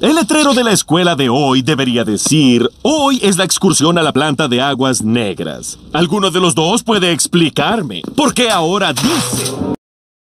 El letrero de la escuela de hoy debería decir, hoy es la excursión a la planta de aguas negras. ¿Alguno de los dos puede explicarme por qué ahora dice?